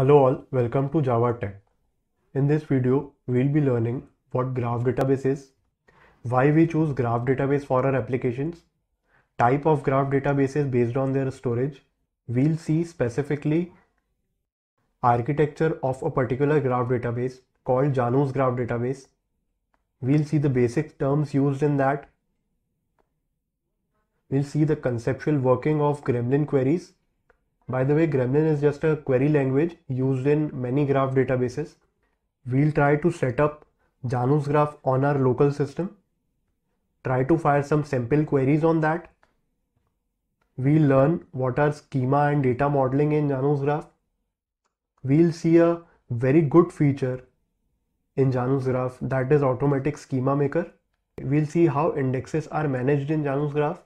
Hello all, welcome to Java Tech. In this video, we'll be learning what graph database is, why we choose graph database for our applications, type of graph databases based on their storage. We'll see specifically architecture of a particular graph database called Janu's graph database. We'll see the basic terms used in that. We'll see the conceptual working of Gremlin queries by the way, Gremlin is just a query language used in many graph databases. We'll try to set up Janu's graph on our local system. Try to fire some simple queries on that. We'll learn what are schema and data modeling in Janu's graph. We'll see a very good feature in Janu's graph that is automatic schema maker. We'll see how indexes are managed in Janu's graph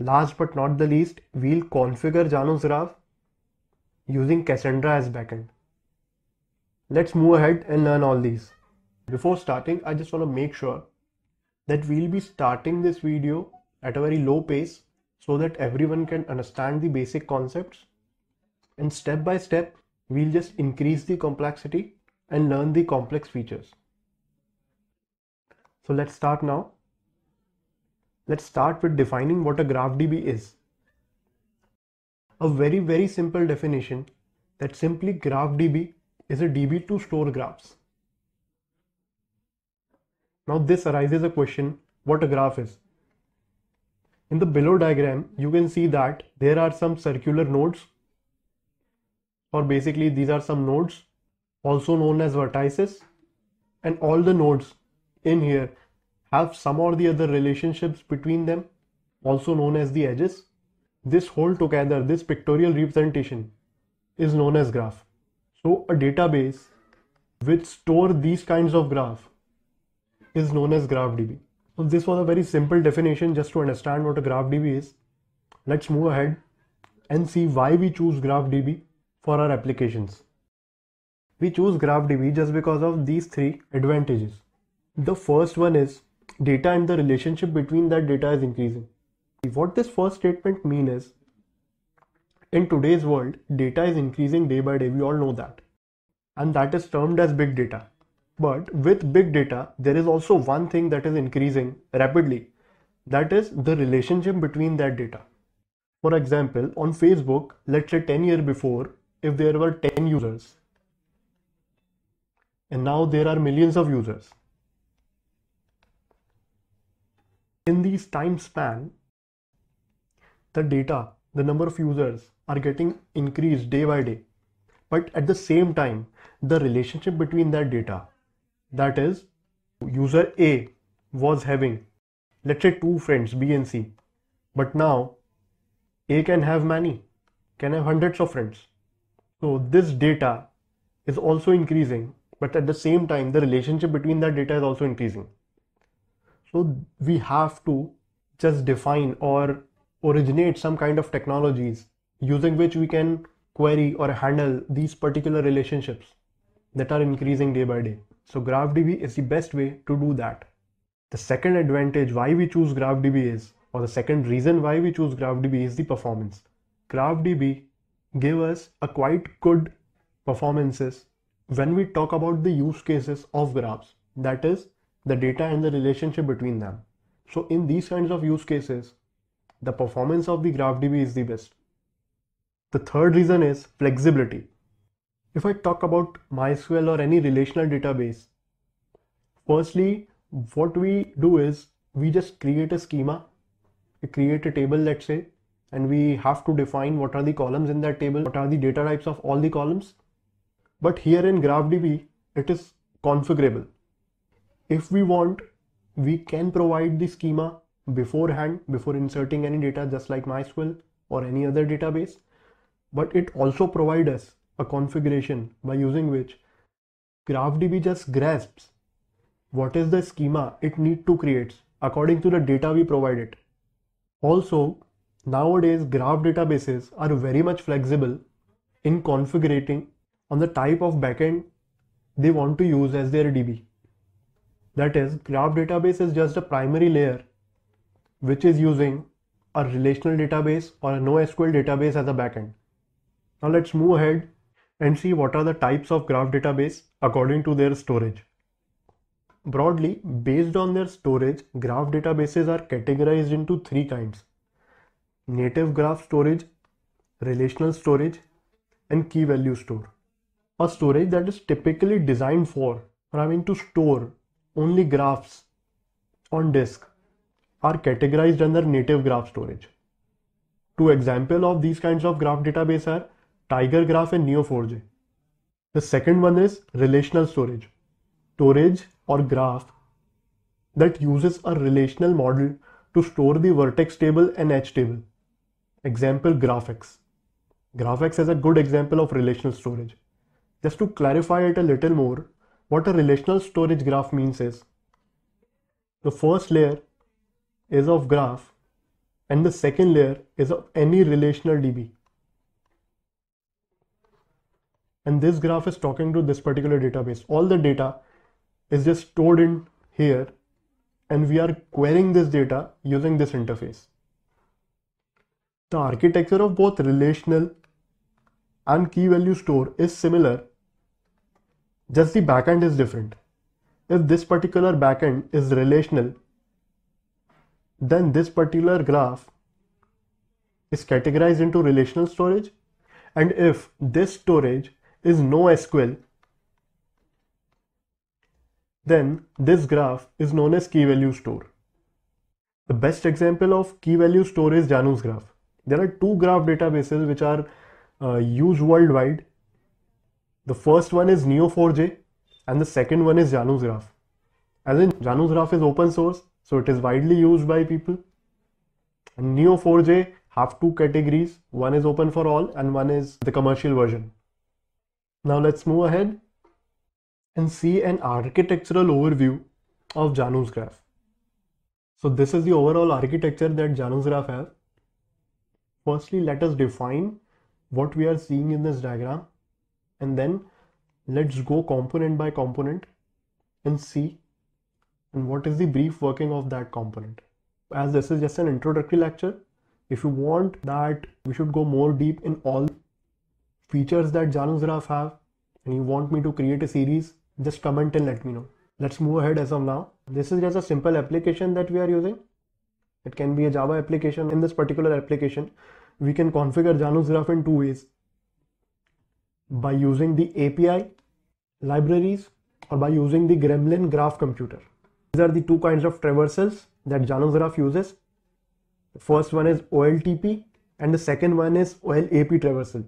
Last but not the least, we'll configure Janos Graph using Cassandra as backend. Let's move ahead and learn all these. Before starting, I just want to make sure that we'll be starting this video at a very low pace so that everyone can understand the basic concepts and step by step we'll just increase the complexity and learn the complex features. So let's start now. Let's start with defining what a GraphDB is. A very, very simple definition that simply GraphDB is a DB to store graphs. Now this arises a question, what a graph is. In the below diagram, you can see that there are some circular nodes or basically these are some nodes also known as vertices and all the nodes in here have some or the other relationships between them, also known as the edges. This whole together, this pictorial representation is known as graph. So a database which store these kinds of graph is known as GraphDB. So this was a very simple definition just to understand what a GraphDB is. Let's move ahead and see why we choose GraphDB for our applications. We choose GraphDB just because of these three advantages. The first one is data and the relationship between that data is increasing. What this first statement mean is, in today's world, data is increasing day by day, we all know that. And that is termed as big data. But with big data, there is also one thing that is increasing rapidly. That is the relationship between that data. For example, on Facebook, let's say 10 years before, if there were 10 users, and now there are millions of users in these time span, the data, the number of users are getting increased day by day. But at the same time, the relationship between that data, that is user A was having, let's say two friends B and C, but now A can have many, can have hundreds of friends. So this data is also increasing, but at the same time, the relationship between that data is also increasing. So we have to just define or originate some kind of technologies using which we can query or handle these particular relationships that are increasing day by day. So GraphDB is the best way to do that. The second advantage why we choose GraphDB is, or the second reason why we choose GraphDB is the performance. GraphDB give us a quite good performances when we talk about the use cases of graphs. That is the data and the relationship between them. So in these kinds of use cases, the performance of the GraphDB is the best. The third reason is flexibility. If I talk about MySQL or any relational database, firstly, what we do is we just create a schema, we create a table, let's say, and we have to define what are the columns in that table, what are the data types of all the columns. But here in GraphDB, it is configurable if we want we can provide the schema beforehand before inserting any data just like MySQL or any other database but it also provides us a configuration by using which GraphDB just grasps what is the schema it need to create according to the data we provided. Also, nowadays graph databases are very much flexible in configuring on the type of backend they want to use as their DB. That is, graph database is just a primary layer which is using a relational database or a NoSQL database as a backend. Now let's move ahead and see what are the types of graph database according to their storage. Broadly, based on their storage, graph databases are categorized into three kinds. Native graph storage, relational storage, and key value store. A storage that is typically designed for, or I mean to store only graphs on disk are categorized under native graph storage. Two example of these kinds of graph database are Tiger Graph and Neo4j. The second one is relational storage, storage or graph that uses a relational model to store the vertex table and edge table. Example GraphX. GraphX is a good example of relational storage. Just to clarify it a little more, what a relational storage graph means is the first layer is of graph and the second layer is of any relational DB. And this graph is talking to this particular database. All the data is just stored in here and we are querying this data using this interface. The architecture of both relational and key value store is similar just the backend is different. If this particular backend is relational, then this particular graph is categorized into relational storage. And if this storage is NoSQL, then this graph is known as key value store. The best example of key value store is Janu's graph. There are two graph databases which are uh, used worldwide the first one is Neo4j and the second one is Janus Graph. As in Janus Graph is open source, so it is widely used by people. And Neo4j have two categories. One is open for all and one is the commercial version. Now let's move ahead and see an architectural overview of Janus Graph. So this is the overall architecture that Janus Graph have. Firstly, let us define what we are seeing in this diagram and then let's go component by component and see and what is the brief working of that component as this is just an introductory lecture if you want that we should go more deep in all features that Janus Graph have and you want me to create a series just comment and let me know let's move ahead as of now this is just a simple application that we are using it can be a java application in this particular application we can configure Janus Graph in two ways by using the API libraries or by using the Gremlin graph computer. These are the two kinds of traversals that Janus Graph uses. The first one is OLTP and the second one is OLAP traversal.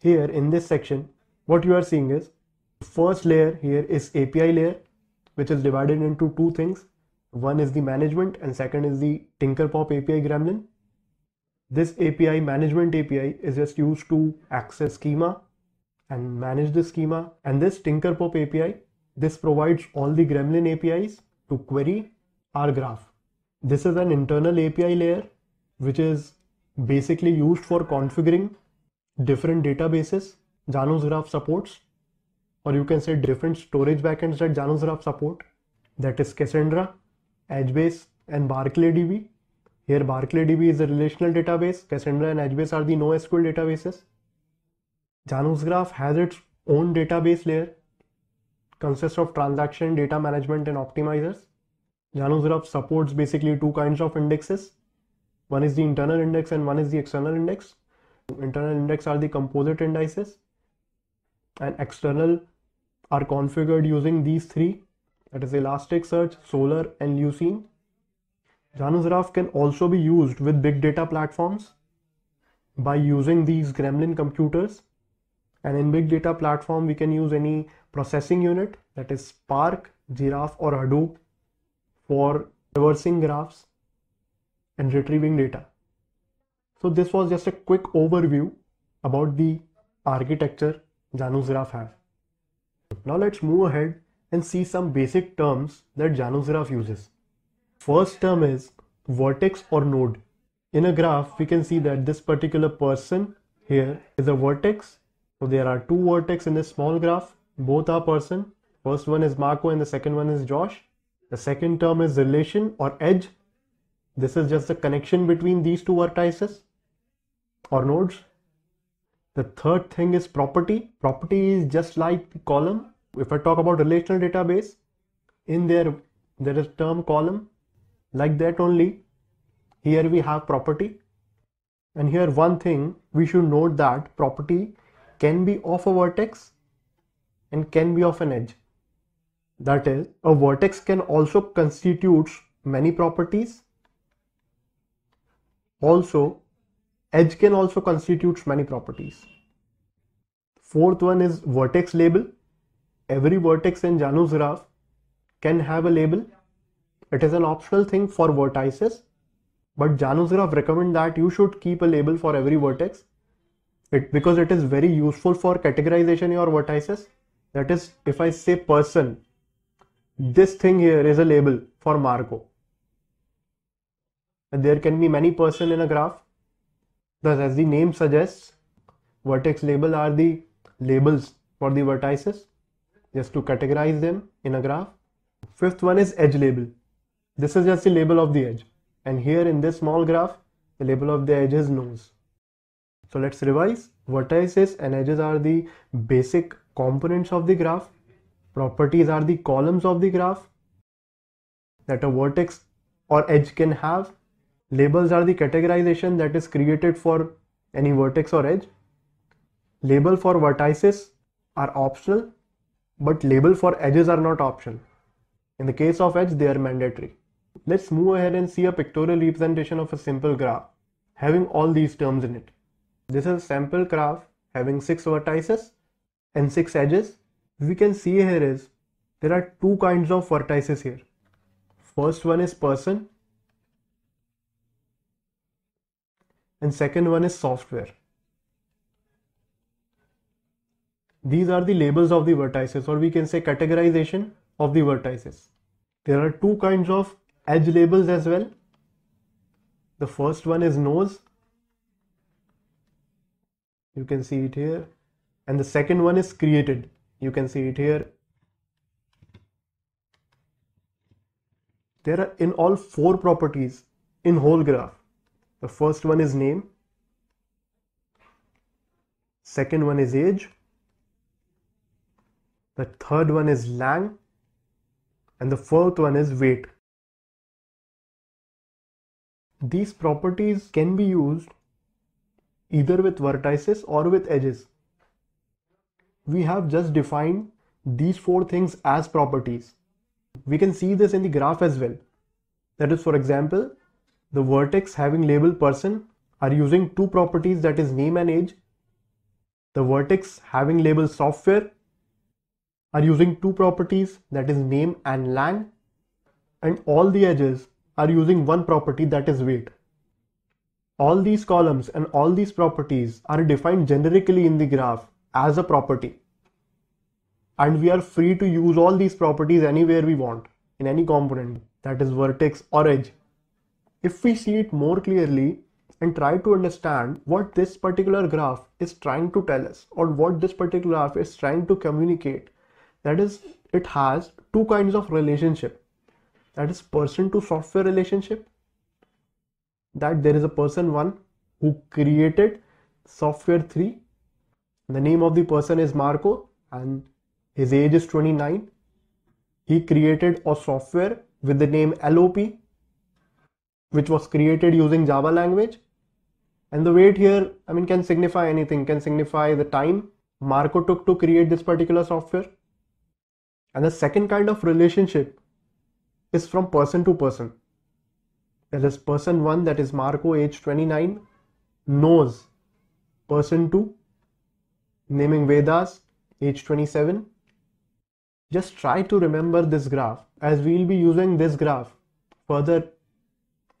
Here in this section, what you are seeing is the first layer here is API layer, which is divided into two things. One is the management and second is the Tinkerpop API gremlin. This API management API is just used to access schema and manage the schema. And this Tinkerpop API, this provides all the Gremlin APIs to query our graph. This is an internal API layer, which is basically used for configuring different databases Janus Graph supports, or you can say different storage backends that Janus Graph support. That is Cassandra, Edgebase, and BarclayDB. Here, BarclayDB is a relational database. Cassandra and Edgebase are the NoSQL databases. Janus Graph has its own database layer, consists of transaction, data management, and optimizers. Janus Graph supports basically two kinds of indexes. One is the internal index and one is the external index. Internal index are the composite indices and external are configured using these three that is Elasticsearch, Solar and Lucene. Janus Graph can also be used with big data platforms by using these Gremlin computers and in big data platform we can use any processing unit that is Spark, Giraffe or Hadoop for traversing graphs and retrieving data. So this was just a quick overview about the architecture Janus Graph have. Now let's move ahead and see some basic terms that Janus Graph uses. First term is vertex or node. In a graph, we can see that this particular person here is a vertex so there are two vertex in this small graph. Both are person. First one is Marco and the second one is Josh. The second term is relation or edge. This is just the connection between these two vertices or nodes. The third thing is property. Property is just like the column. If I talk about relational database, in there, there is term column like that only. Here we have property. And here one thing we should note that property can be of a vertex and can be of an edge. That is, a vertex can also constitute many properties. Also, edge can also constitute many properties. Fourth one is vertex label. Every vertex in Janu's graph can have a label. It is an optional thing for vertices, but Janu's graph recommend that you should keep a label for every vertex because it is very useful for categorization your vertices. That is, if I say person, this thing here is a label for Marco. And there can be many person in a graph. Thus, as the name suggests, vertex label are the labels for the vertices, just to categorize them in a graph. Fifth one is edge label. This is just the label of the edge. And here in this small graph, the label of the edge is nose. So let's revise. Vertices and edges are the basic components of the graph. Properties are the columns of the graph that a vertex or edge can have. Labels are the categorization that is created for any vertex or edge. Label for vertices are optional, but label for edges are not optional. In the case of edge, they are mandatory. Let's move ahead and see a pictorial representation of a simple graph having all these terms in it. This is sample graph having 6 vertices and 6 edges. We can see here is there are two kinds of vertices here. First one is person and second one is software. These are the labels of the vertices or we can say categorization of the vertices. There are two kinds of edge labels as well. The first one is nose you can see it here and the second one is created you can see it here there are in all four properties in whole graph the first one is name second one is age the third one is lang and the fourth one is weight these properties can be used either with vertices or with edges. We have just defined these four things as properties. We can see this in the graph as well. That is, for example, the vertex having label person are using two properties that is name and age. The vertex having label software are using two properties that is name and lang. and all the edges are using one property that is weight. All these columns and all these properties are defined generically in the graph as a property. And we are free to use all these properties anywhere we want in any component that is vertex or edge. If we see it more clearly and try to understand what this particular graph is trying to tell us or what this particular graph is trying to communicate, that is it has two kinds of relationship that is person to software relationship that there is a person one who created software 3 the name of the person is marco and his age is 29 he created a software with the name lop which was created using java language and the weight here i mean can signify anything can signify the time marco took to create this particular software and the second kind of relationship is from person to person that is person 1 that is Marco age 29 knows person 2 naming Vedas age 27 just try to remember this graph as we will be using this graph further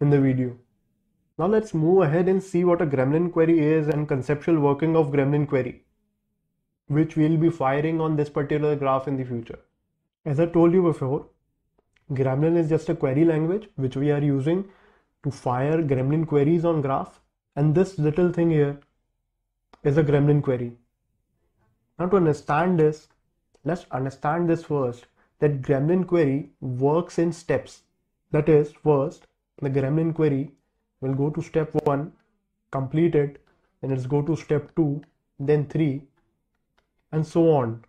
in the video now let's move ahead and see what a gremlin query is and conceptual working of gremlin query which we'll be firing on this particular graph in the future as I told you before Gremlin is just a query language which we are using to fire gremlin queries on graph and this little thing here is a gremlin query. Now to understand this, let's understand this first that gremlin query works in steps. That is first the gremlin query will go to step 1, complete it, then it's go to step 2, then 3 and so on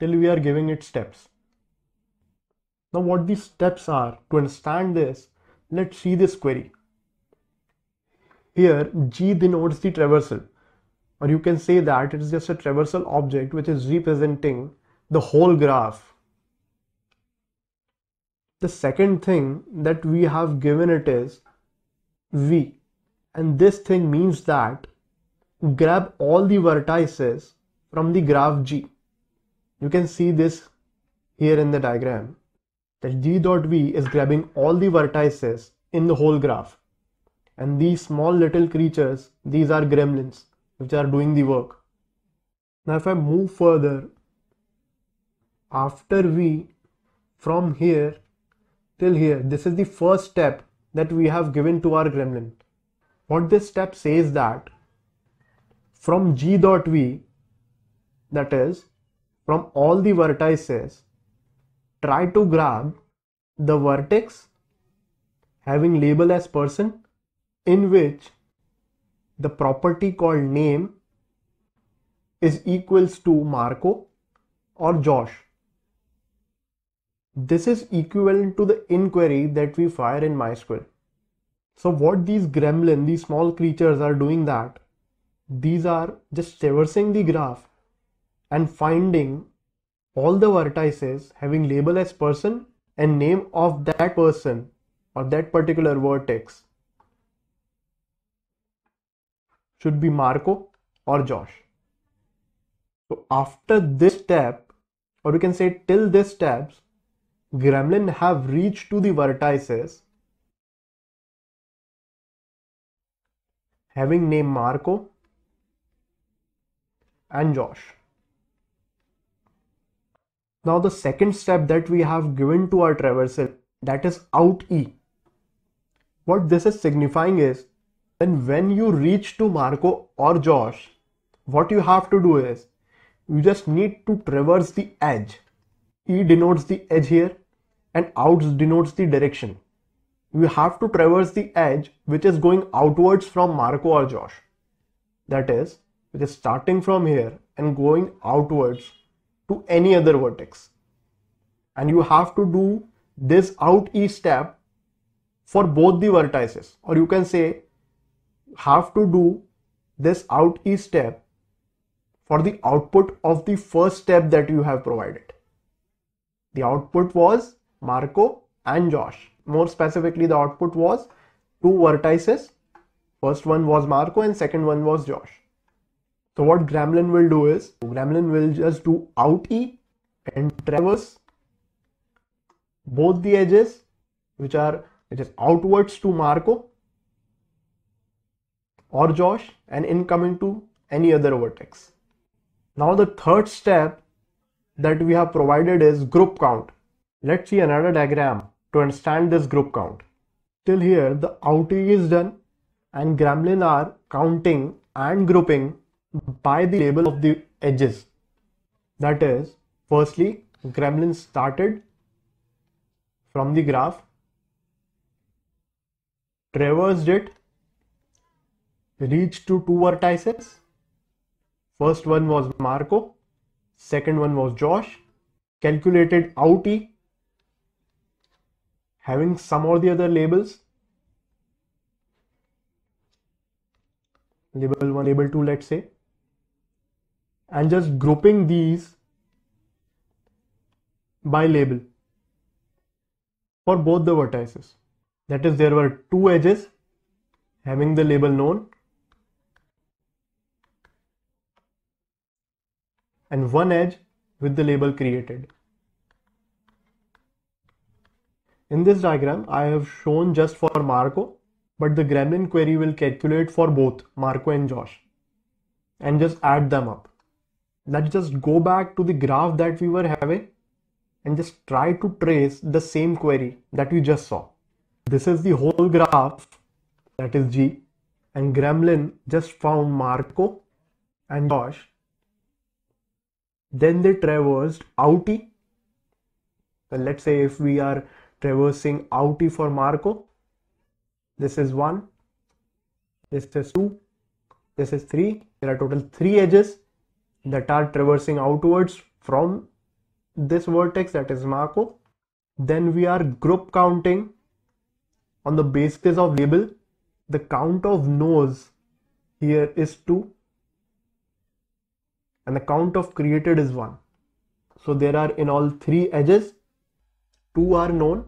till we are giving it steps. Now what these steps are, to understand this, Let's see this query. Here G denotes the traversal or you can say that it's just a traversal object which is representing the whole graph. The second thing that we have given it is V and this thing means that grab all the vertices from the graph G. You can see this here in the diagram that g dot v is grabbing all the vertices in the whole graph. And these small little creatures, these are gremlins, which are doing the work. Now if I move further, after v, from here till here, this is the first step that we have given to our gremlin. What this step says that from g dot v, that is, from all the vertices, try to grab the vertex having label as person in which the property called name is equals to Marco or Josh. This is equivalent to the inquiry that we fire in MySQL. So what these gremlin, these small creatures are doing that, these are just traversing the graph and finding all the vertices having label as person and name of that person or that particular vertex should be Marco or Josh. So after this step, or we can say till this steps, Gremlin have reached to the vertices having name Marco and Josh. Now the second step that we have given to our traversal that is out E. What this is signifying is then when you reach to Marco or Josh, what you have to do is you just need to traverse the edge. E denotes the edge here and out denotes the direction. You have to traverse the edge which is going outwards from Marco or Josh. That is, which is starting from here and going outwards to any other vertex and you have to do this out E step for both the vertices or you can say have to do this out E step for the output of the first step that you have provided. The output was Marco and Josh. More specifically, the output was two vertices. First one was Marco and second one was Josh. So what gremlin will do is gremlin will just do out E and traverse both the edges which are is outwards to Marco or Josh and incoming to any other vertex. Now the third step that we have provided is group count. Let's see another diagram to understand this group count. Till here the e is done and gremlin are counting and grouping by the label of the edges. That is, firstly, gremlin started from the graph, traversed it, reached to two vertices. First one was Marco, second one was Josh, calculated out E, having some or the other labels, label 1, label 2 let's say, and just grouping these by label for both the vertices. That is, there were two edges having the label known and one edge with the label created. In this diagram, I have shown just for Marco, but the gremlin query will calculate for both Marco and Josh and just add them up let's just go back to the graph that we were having and just try to trace the same query that we just saw. This is the whole graph that is G and Gremlin just found Marco and Josh. Then they traversed Outi. So let's say if we are traversing Outi for Marco, this is one, this is two, this is three. There are total three edges that are traversing outwards from this vertex that is Marco. Then we are group counting on the basis of label. The count of nodes here is 2 and the count of created is 1. So there are in all 3 edges, 2 are known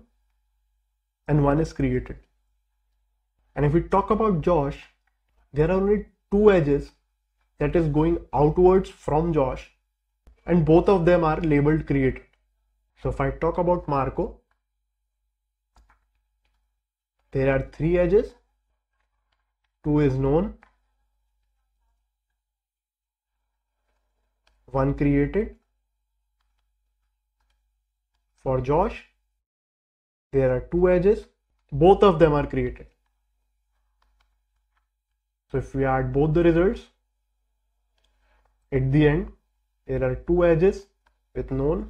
and 1 is created. And if we talk about Josh, there are only 2 edges that is going outwards from Josh and both of them are labeled created. So if I talk about Marco, there are three edges, two is known, one created. For Josh, there are two edges, both of them are created. So if we add both the results, at the end there are two edges with known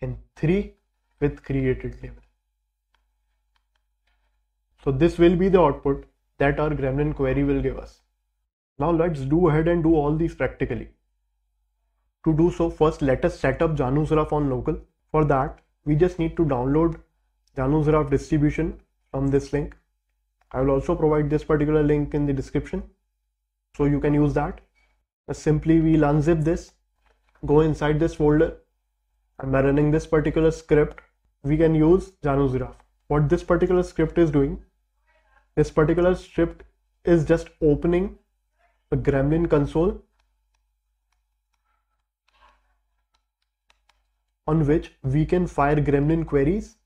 and three with created label so this will be the output that our gremlin query will give us now let's do ahead and do all these practically to do so first let us set up janusraf on local for that we just need to download janusraf distribution from this link I will also provide this particular link in the description so you can use that uh, simply we'll unzip this go inside this folder and by running this particular script we can use Janus graph what this particular script is doing this particular script is just opening the gremlin console on which we can fire gremlin queries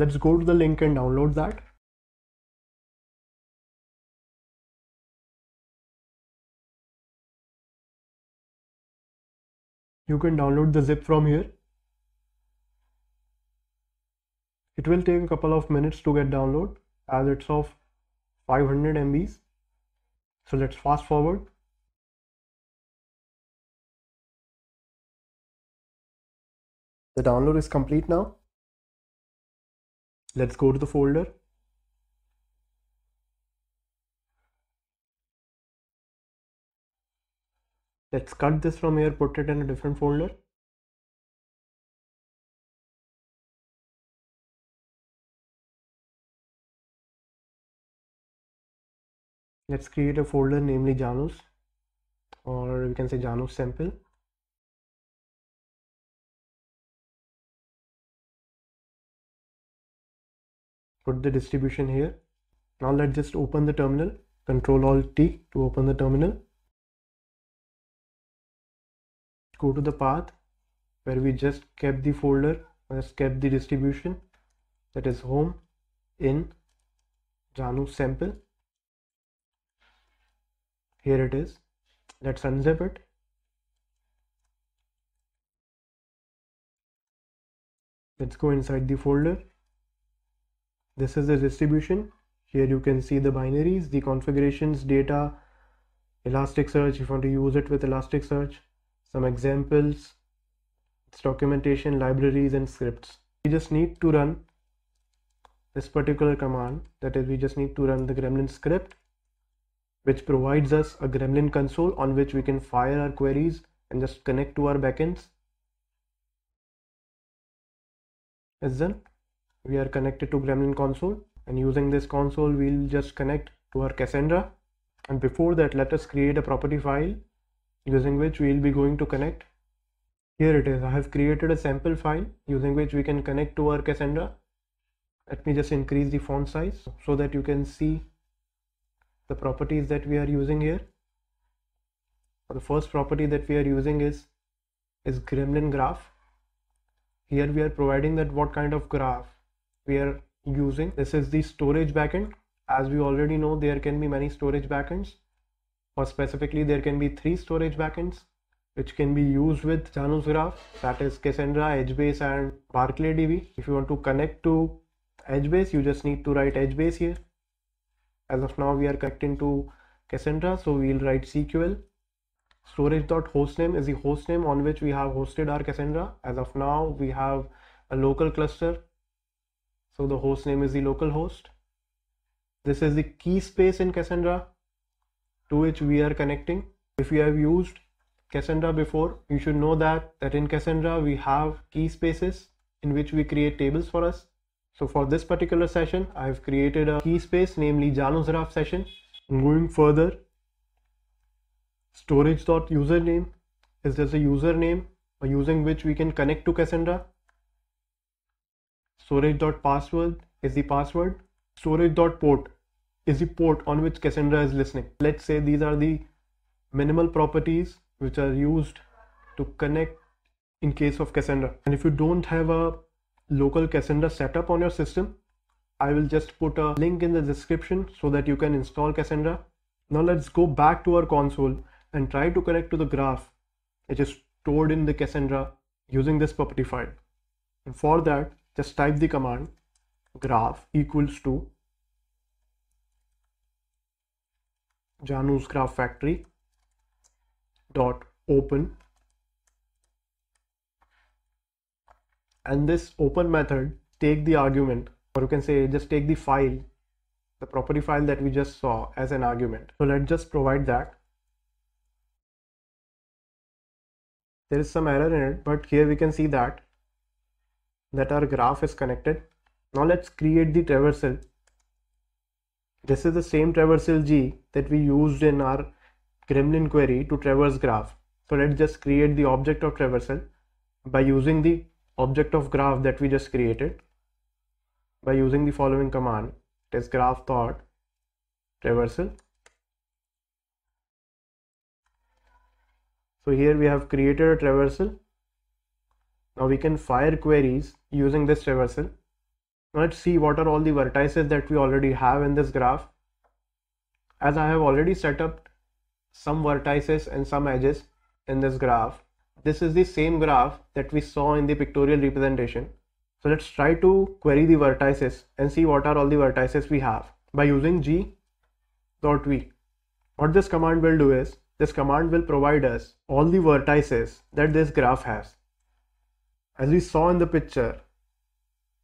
let's go to the link and download that you can download the zip from here it will take a couple of minutes to get download as it's of 500 MBs so let's fast forward the download is complete now Let's go to the folder. Let's cut this from here, put it in a different folder. Let's create a folder namely Janus or we can say Janus sample. put the distribution here now let's just open the terminal control alt t to open the terminal go to the path where we just kept the folder just kept the distribution that is home in Janu sample here it is let's unzip it let's go inside the folder this is the distribution here you can see the binaries the configurations data elasticsearch if you want to use it with elasticsearch some examples its documentation libraries and scripts we just need to run this particular command that is we just need to run the gremlin script which provides us a gremlin console on which we can fire our queries and just connect to our backends is done we are connected to gremlin console and using this console we'll just connect to our cassandra and before that let us create a property file using which we'll be going to connect here it is i have created a sample file using which we can connect to our cassandra let me just increase the font size so that you can see the properties that we are using here the first property that we are using is is gremlin graph here we are providing that what kind of graph we are using. This is the storage backend. As we already know, there can be many storage backends or specifically there can be three storage backends which can be used with Janus Graph that is Cassandra, HBase and BarclayDB. If you want to connect to HBase you just need to write HBase here. As of now we are connecting to Cassandra so we'll write SQL. Storage.hostname is the hostname on which we have hosted our Cassandra. As of now we have a local cluster so the host name is the local host. This is the key space in Cassandra to which we are connecting. If you have used Cassandra before, you should know that, that in Cassandra we have key spaces in which we create tables for us. So for this particular session, I've created a key space, namely Janos session. I'm going further, storage.username is just a username using which we can connect to Cassandra storage.password is the password. Storage.port is the port on which Cassandra is listening. Let's say these are the minimal properties which are used to connect in case of Cassandra. And if you don't have a local Cassandra setup on your system, I will just put a link in the description so that you can install Cassandra. Now let's go back to our console and try to connect to the graph which is stored in the Cassandra using this property file. And for that, just type the command graph equals to Janu's graph factory dot open and this open method take the argument or you can say just take the file the property file that we just saw as an argument so let's just provide that there is some error in it but here we can see that that our graph is connected. Now let's create the traversal. This is the same traversal G that we used in our gremlin query to traverse graph. So let's just create the object of traversal by using the object of graph that we just created by using the following command test graph dot traversal. So here we have created a traversal now we can fire queries using this traversal. Now let's see what are all the vertices that we already have in this graph. As I have already set up some vertices and some edges in this graph, this is the same graph that we saw in the pictorial representation. So let's try to query the vertices and see what are all the vertices we have by using g dot v. What this command will do is, this command will provide us all the vertices that this graph has. As we saw in the picture,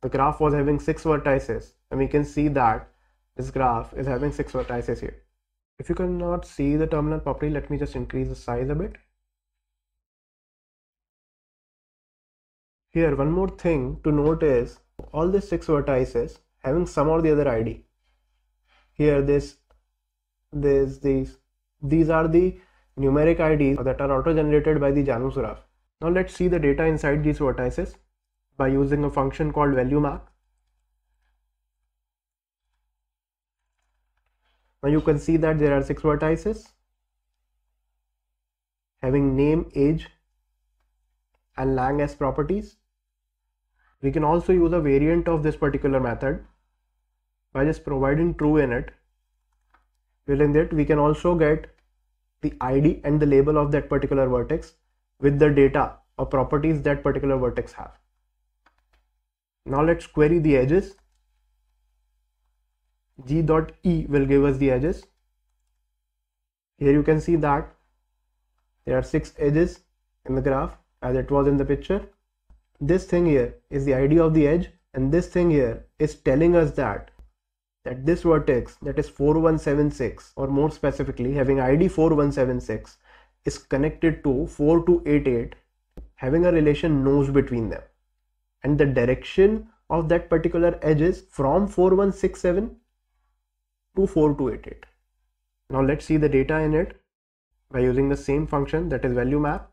the graph was having six vertices and we can see that this graph is having six vertices here. If you cannot see the terminal properly, let me just increase the size a bit. Here, one more thing to note is all these six vertices having some or the other ID. Here, this, this, these, these are the numeric IDs that are auto-generated by the Janus graph. Now let's see the data inside these vertices by using a function called value Now you can see that there are six vertices having name, age and lang as properties. We can also use a variant of this particular method by just providing true in it. Within that we can also get the ID and the label of that particular vertex with the data or properties that particular vertex have. Now let's query the edges. G dot E will give us the edges. Here you can see that there are six edges in the graph as it was in the picture. This thing here is the ID of the edge and this thing here is telling us that that this vertex that is 4176 or more specifically having ID 4176 is connected to 4 to 8 8 having a relation nose between them and the direction of that particular edge is from 4167 to 4288 now let's see the data in it by using the same function that is value map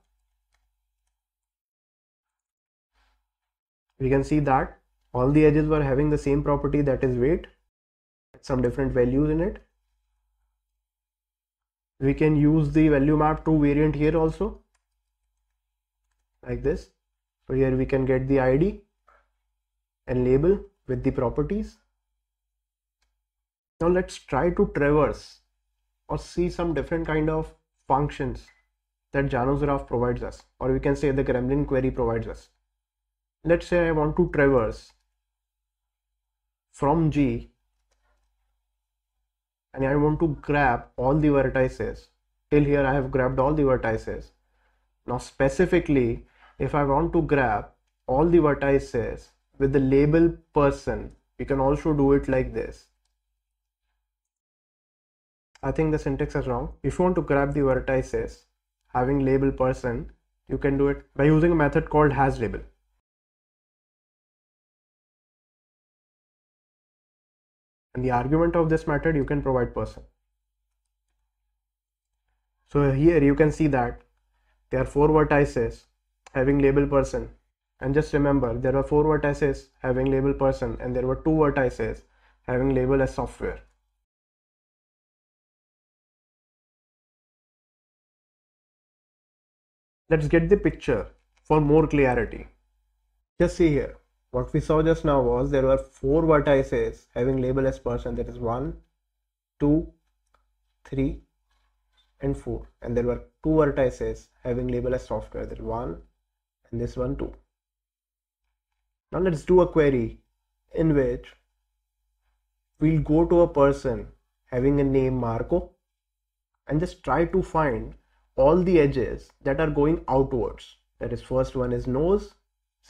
we can see that all the edges were having the same property that is weight some different values in it we can use the value map to variant here also like this so here we can get the id and label with the properties now let's try to traverse or see some different kind of functions that Janos graph provides us or we can say the gremlin query provides us let's say i want to traverse from g and I want to grab all the vertices till here I have grabbed all the vertices now specifically if I want to grab all the vertices with the label person you can also do it like this I think the syntax is wrong if you want to grab the vertices having label person you can do it by using a method called has label and the argument of this method you can provide person so here you can see that there are four vertices having label person and just remember there were four vertices having label person and there were two vertices having label as software let's get the picture for more clarity just see here what we saw just now was there were four vertices having label as person that is one two three and four and there were two vertices having label as software that is one and this one two now let's do a query in which we'll go to a person having a name marco and just try to find all the edges that are going outwards that is first one is nose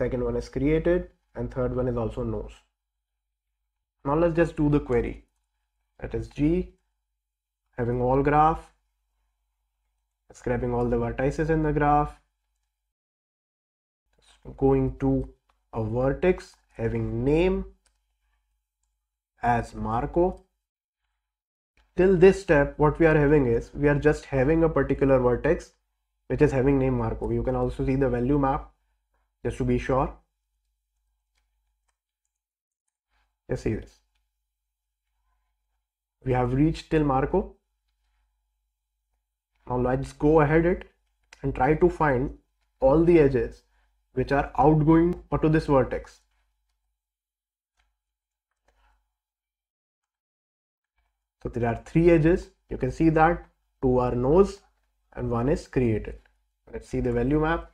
second one is created and third one is also nose. Now let's just do the query. That is G having all graph. It's grabbing all the vertices in the graph. It's going to a vertex having name as Marco. Till this step, what we are having is we are just having a particular vertex which is having name Marco. You can also see the value map just to be sure. Let's see this. We have reached till Marco. Now let's go ahead it and try to find all the edges which are outgoing to this vertex. So there are three edges. You can see that two are nose and one is created. Let's see the value map.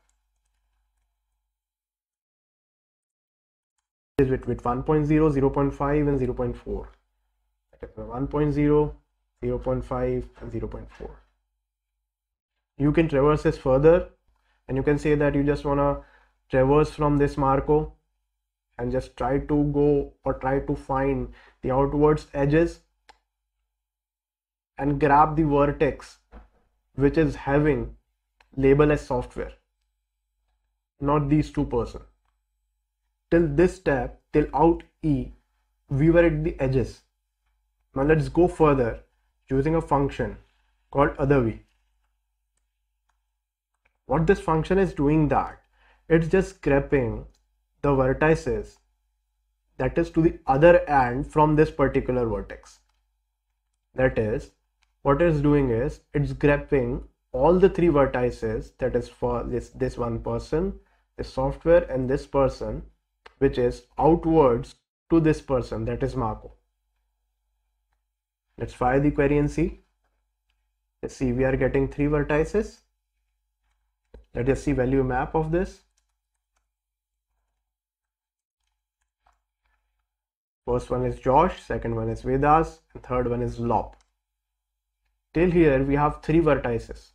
is with 1.0, 0.5 and 0.4. 1.0, 0.5 and 0.4. You can traverse this further and you can say that you just want to traverse from this Marco and just try to go or try to find the outwards edges and grab the vertex which is having label as software not these two person till this step till out E we were at the edges. Now let's go further using a function called other v. What this function is doing that it's just scraping the vertices that is to the other end from this particular vertex. That is what it's doing is it's grabbing all the three vertices that is for this this one person, this software and this person which is outwards to this person that is Marco. Let's fire the query and see. Let's see we are getting three vertices. Let us see value map of this. First one is Josh, second one is Vedas, and third one is Lop. Till here we have three vertices.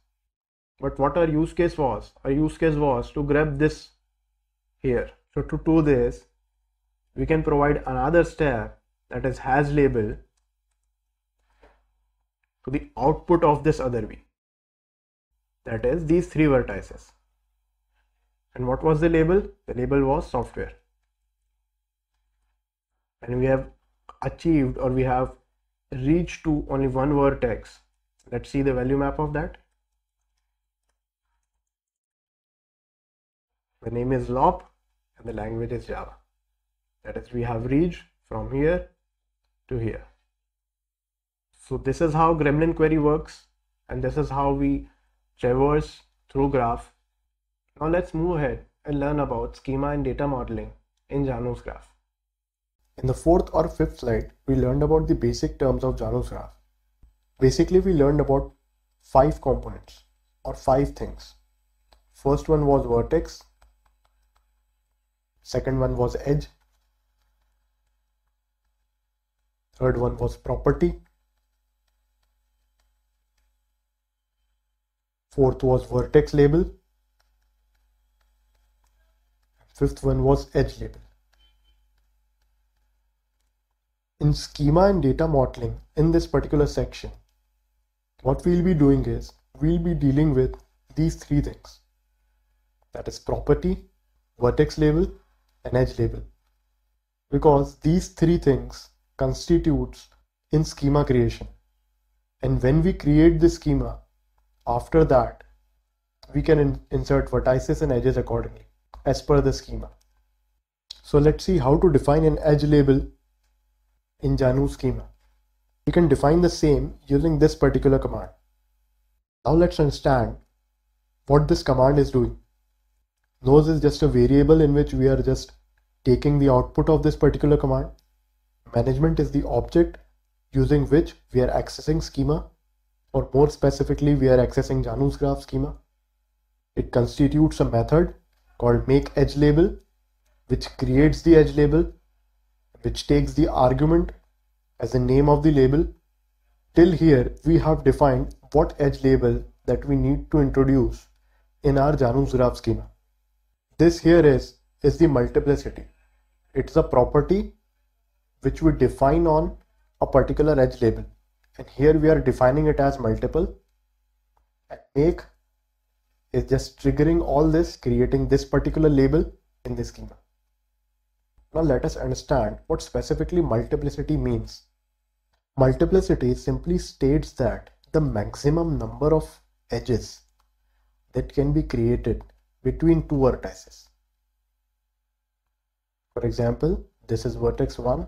But what our use case was? Our use case was to grab this here so to do this, we can provide another step that is has label to the output of this other V that is these three vertices and what was the label the label was software and we have achieved or we have reached to only one vertex let's see the value map of that the name is lop and the language is Java. That is, we have reached from here to here. So this is how Gremlin query works and this is how we traverse through graph. Now let's move ahead and learn about schema and data modeling in Janu's graph. In the fourth or fifth slide, we learned about the basic terms of Janu's graph. Basically, we learned about five components or five things. First one was vertex, second one was edge third one was property fourth was vertex label fifth one was edge label in schema and data modeling in this particular section what we'll be doing is we'll be dealing with these three things that is property vertex label an edge label because these three things constitutes in schema creation and when we create the schema after that we can in insert vertices and edges accordingly as per the schema so let's see how to define an edge label in Janu schema we can define the same using this particular command now let's understand what this command is doing nose is just a variable in which we are just taking the output of this particular command. Management is the object using which we are accessing schema or more specifically we are accessing Janu's graph schema. It constitutes a method called make edge label which creates the edge label which takes the argument as the name of the label. Till here we have defined what edge label that we need to introduce in our Janu's graph schema this here is is the multiplicity it's a property which we define on a particular edge label and here we are defining it as multiple and make is just triggering all this creating this particular label in this schema now let us understand what specifically multiplicity means multiplicity simply states that the maximum number of edges that can be created between two vertices. For example, this is vertex 1,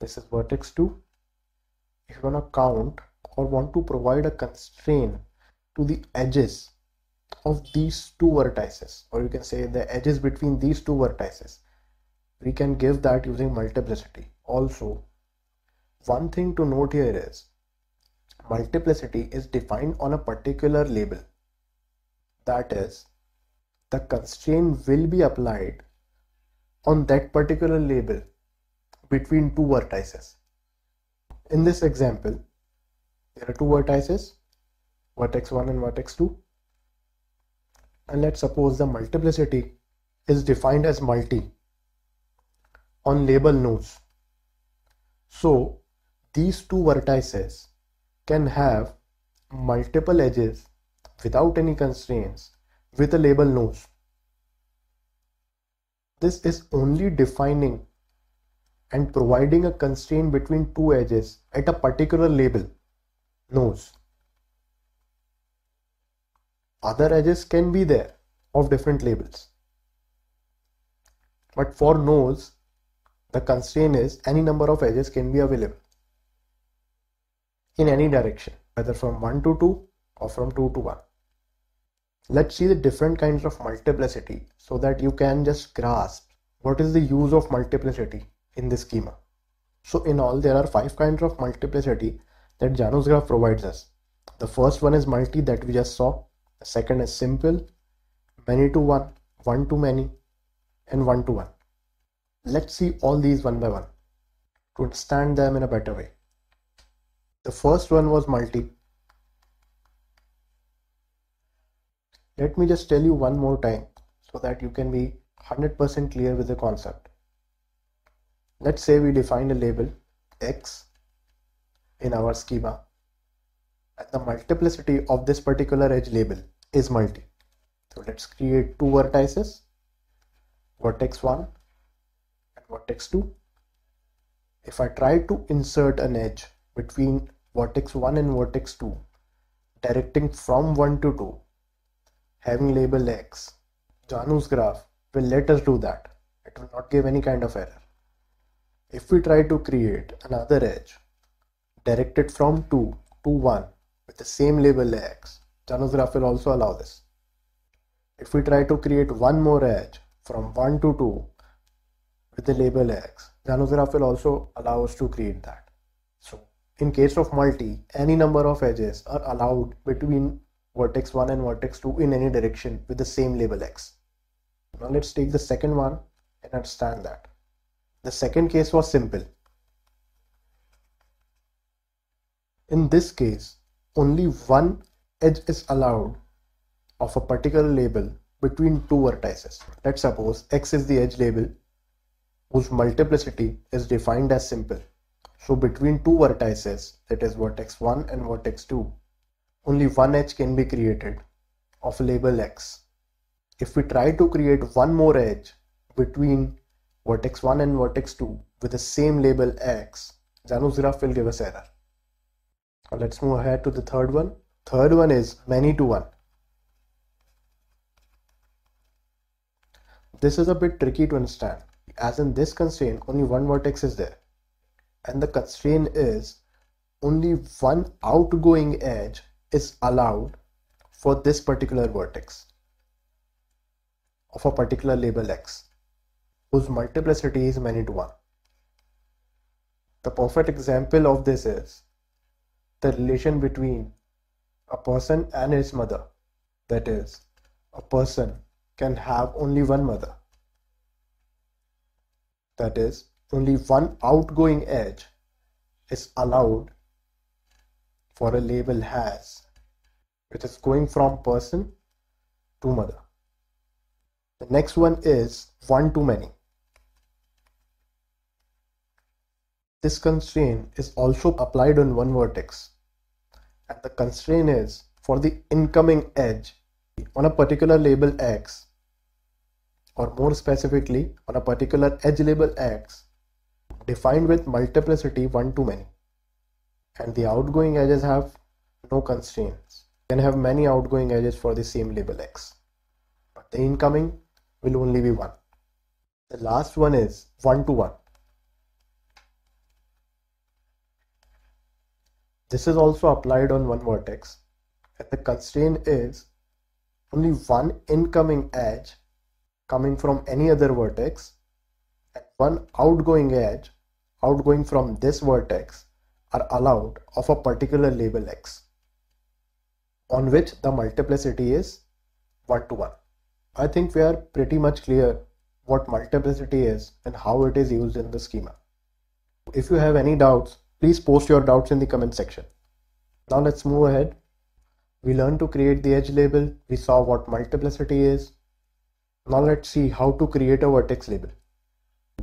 this is vertex 2. If you want to count or want to provide a constraint to the edges of these two vertices or you can say the edges between these two vertices we can give that using multiplicity also one thing to note here is multiplicity is defined on a particular label that is the constraint will be applied on that particular label between two vertices. In this example, there are two vertices, vertex 1 and vertex 2. And let's suppose the multiplicity is defined as multi on label nodes. So these two vertices can have multiple edges without any constraints with a label nose. This is only defining and providing a constraint between two edges at a particular label, nose. Other edges can be there of different labels. But for nose, the constraint is any number of edges can be available in any direction, whether from 1 to 2 or from 2 to 1 let's see the different kinds of multiplicity so that you can just grasp what is the use of multiplicity in this schema. So in all there are five kinds of multiplicity that Janu's graph provides us. The first one is multi that we just saw. The second is simple, many to one, one to many and one to one. Let's see all these one by one to understand them in a better way. The first one was multi Let me just tell you one more time so that you can be 100% clear with the concept. Let's say we define a label x in our schema and the multiplicity of this particular edge label is multi. So let's create two vertices, vertex 1 and vertex 2. If I try to insert an edge between vertex 1 and vertex 2, directing from 1 to 2, having label x. Janu's graph will let us do that. It will not give any kind of error. If we try to create another edge directed from 2 to 1 with the same label x, Janu's graph will also allow this. If we try to create one more edge from 1 to 2 with the label x, Janu's graph will also allow us to create that. So in case of multi, any number of edges are allowed between vertex 1 and vertex 2 in any direction with the same label x. Now let's take the second one and understand that. The second case was simple. In this case, only one edge is allowed of a particular label between two vertices. Let's suppose x is the edge label whose multiplicity is defined as simple. So between two vertices, that is vertex 1 and vertex 2, only one edge can be created of label x. If we try to create one more edge between vertex 1 and vertex 2 with the same label x, Janu's graph will give us error. Now let's move ahead to the third one. Third one is many to one. This is a bit tricky to understand as in this constraint only one vertex is there and the constraint is only one outgoing edge is allowed for this particular vertex of a particular label x whose multiplicity is many to 1. The perfect example of this is the relation between a person and his mother. That is, a person can have only one mother. That is, only one outgoing edge is allowed for a label has which is going from person to mother. The next one is one to many. This constraint is also applied on one vertex and the constraint is for the incoming edge on a particular label X or more specifically on a particular edge label X defined with multiplicity 1 to many and the outgoing edges have no constraints can have many outgoing edges for the same label X, but the incoming will only be one. The last one is 1 to 1. This is also applied on one vertex and the constraint is only one incoming edge coming from any other vertex and one outgoing edge outgoing from this vertex are allowed of a particular label X on which the multiplicity is 1 to 1. I think we are pretty much clear what multiplicity is and how it is used in the schema. If you have any doubts, please post your doubts in the comment section. Now let's move ahead. We learned to create the edge label. We saw what multiplicity is. Now let's see how to create a vertex label.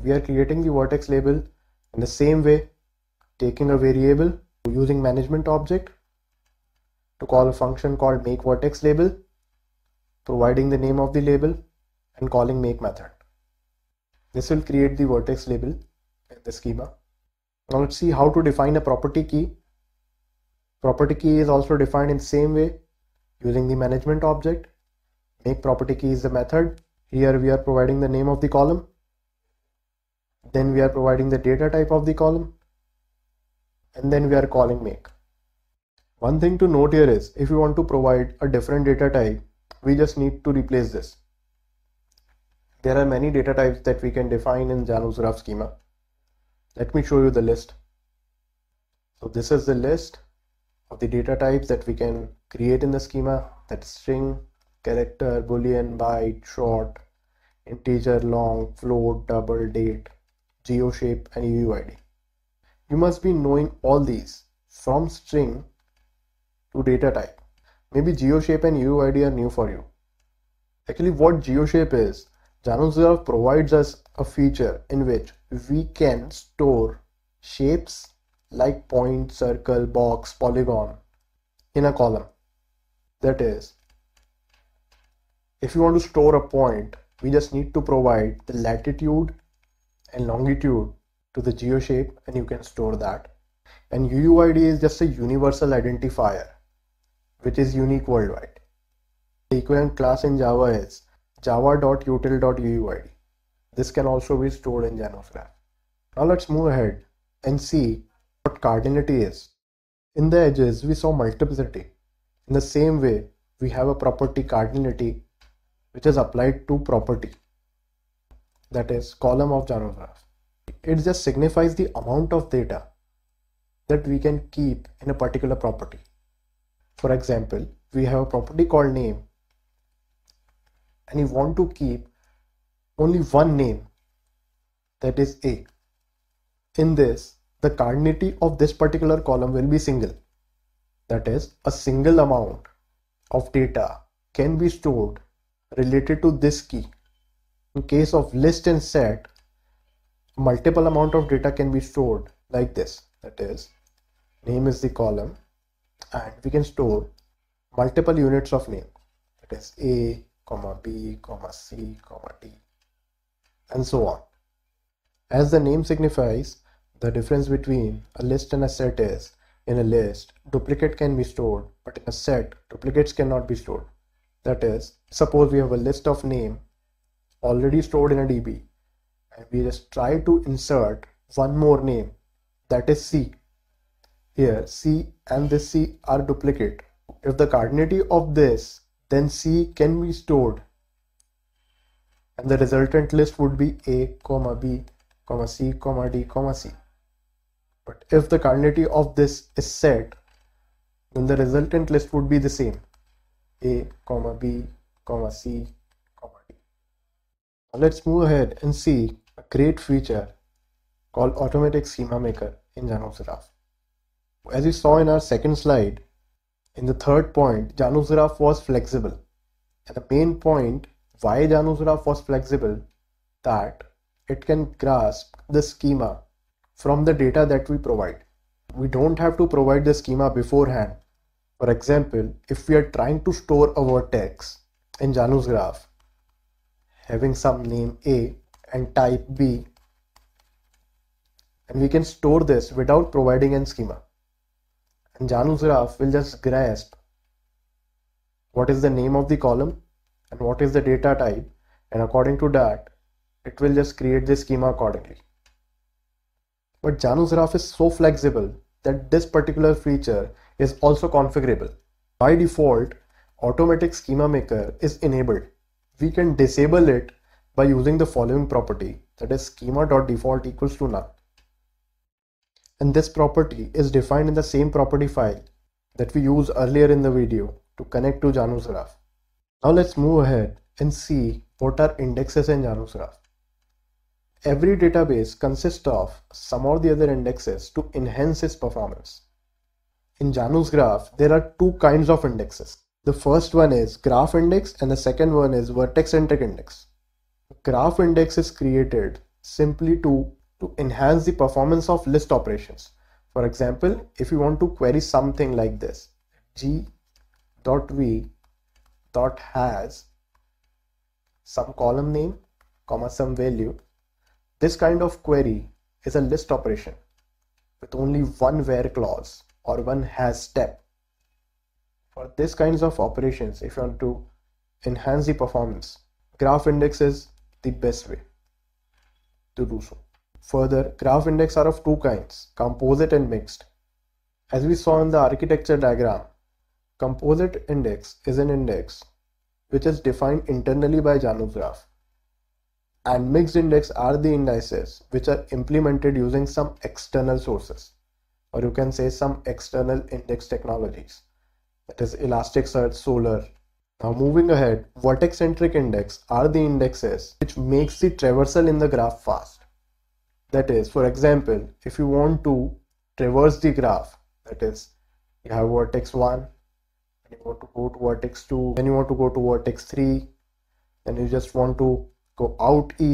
We are creating the vertex label in the same way, taking a variable using management object to call a function called make vertex label, providing the name of the label and calling make method. This will create the vertex label in the schema. Now let's see how to define a property key. Property key is also defined in same way using the management object. Make property key is the method. Here we are providing the name of the column. Then we are providing the data type of the column. And then we are calling make. One thing to note here is if you want to provide a different data type, we just need to replace this. There are many data types that we can define in Janus graph schema. Let me show you the list. So this is the list of the data types that we can create in the schema That's string, character, boolean, byte, short, integer, long, float, double, date, geo shape and UUID. You must be knowing all these from string to data type. Maybe GeoShape and UUID are new for you. Actually what GeoShape is, Januzera provides us a feature in which we can store shapes like point, circle, box, polygon in a column. That is, if you want to store a point, we just need to provide the latitude and longitude to the geoshape and you can store that. And UUID is just a universal identifier which is unique worldwide. The equivalent class in Java is java.util.uuid. This can also be stored in Janos graph. Now let's move ahead and see what cardinality is. In the edges, we saw multiplicity. In the same way, we have a property cardinality which is applied to property that is column of Janos graph. It just signifies the amount of data that we can keep in a particular property. For example, we have a property called name and you want to keep only one name that is A. In this, the cardinality of this particular column will be single. That is, a single amount of data can be stored related to this key. In case of list and set, multiple amount of data can be stored like this. That is, name is the column and we can store multiple units of name that is a comma b comma c comma d and so on as the name signifies the difference between a list and a set is in a list duplicate can be stored but in a set duplicates cannot be stored that is suppose we have a list of name already stored in a db and we just try to insert one more name that is c here c and this C are duplicate. If the cardinality of this, then C can be stored and the resultant list would be A, comma B, comma C, comma D, comma C. But if the cardinality of this is set, then the resultant list would be the same A, comma B, comma C, comma D. Now let's move ahead and see a great feature called Automatic Schema Maker in Janov as we saw in our second slide, in the third point, Janus graph was flexible. And the main point why Janus graph was flexible that it can grasp the schema from the data that we provide. We don't have to provide the schema beforehand. For example, if we are trying to store a vertex in Janus graph, having some name A and type B, and we can store this without providing an schema and Janu's graph will just grasp what is the name of the column and what is the data type and according to that it will just create the schema accordingly. But Janus Graph is so flexible that this particular feature is also configurable. By default, automatic schema maker is enabled. We can disable it by using the following property that is schema.default equals to none and this property is defined in the same property file that we used earlier in the video to connect to Janu's graph. Now let's move ahead and see what are indexes in Janu's graph. Every database consists of some or the other indexes to enhance its performance. In Janu's graph, there are two kinds of indexes. The first one is graph index and the second one is vertex centric index. Graph index is created simply to to enhance the performance of list operations. For example, if you want to query something like this, g dot v dot has some column name, comma some value. This kind of query is a list operation with only one where clause or one has step. For this kinds of operations, if you want to enhance the performance, graph index is the best way to do so. Further, graph index are of two kinds, composite and mixed. As we saw in the architecture diagram, composite index is an index which is defined internally by Janus graph. And mixed index are the indices which are implemented using some external sources or you can say some external index technologies that is Elasticsearch, Solar. Now moving ahead, vertex-centric index are the indexes which makes the traversal in the graph fast. That is, for example, if you want to traverse the graph, that is, you have vertex 1, and you want to go to vertex 2, then you want to go to vertex 3, then you just want to go out E,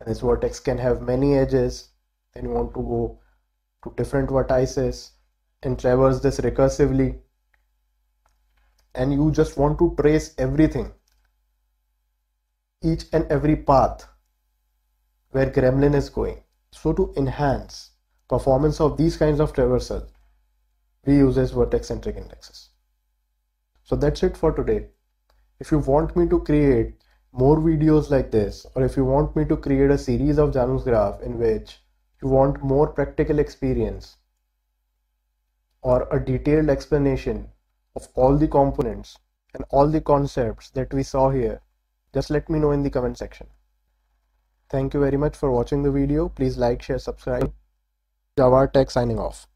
and this vertex can have many edges, then you want to go to different vertices and traverse this recursively, and you just want to trace everything, each and every path where Gremlin is going. So to enhance performance of these kinds of traversals, we use vertex-centric indexes. So that's it for today. If you want me to create more videos like this, or if you want me to create a series of Janus graph in which you want more practical experience or a detailed explanation of all the components and all the concepts that we saw here, just let me know in the comment section. Thank you very much for watching the video. Please like, share, subscribe. Java Tech signing off.